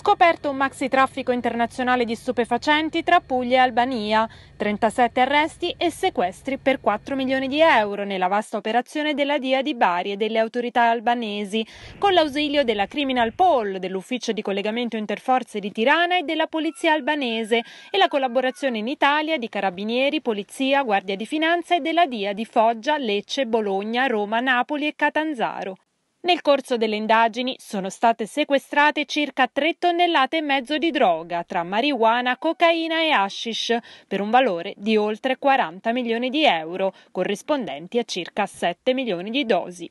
Scoperto un maxi traffico internazionale di stupefacenti tra Puglia e Albania, 37 arresti e sequestri per 4 milioni di euro nella vasta operazione della DIA di Bari e delle autorità albanesi, con l'ausilio della Criminal Poll, dell'Ufficio di collegamento interforze di Tirana e della Polizia albanese e la collaborazione in Italia di Carabinieri, Polizia, Guardia di Finanza e della DIA di Foggia, Lecce, Bologna, Roma, Napoli e Catanzaro. Nel corso delle indagini sono state sequestrate circa 3 tonnellate e mezzo di droga tra marijuana, cocaina e hashish per un valore di oltre 40 milioni di euro, corrispondenti a circa 7 milioni di dosi.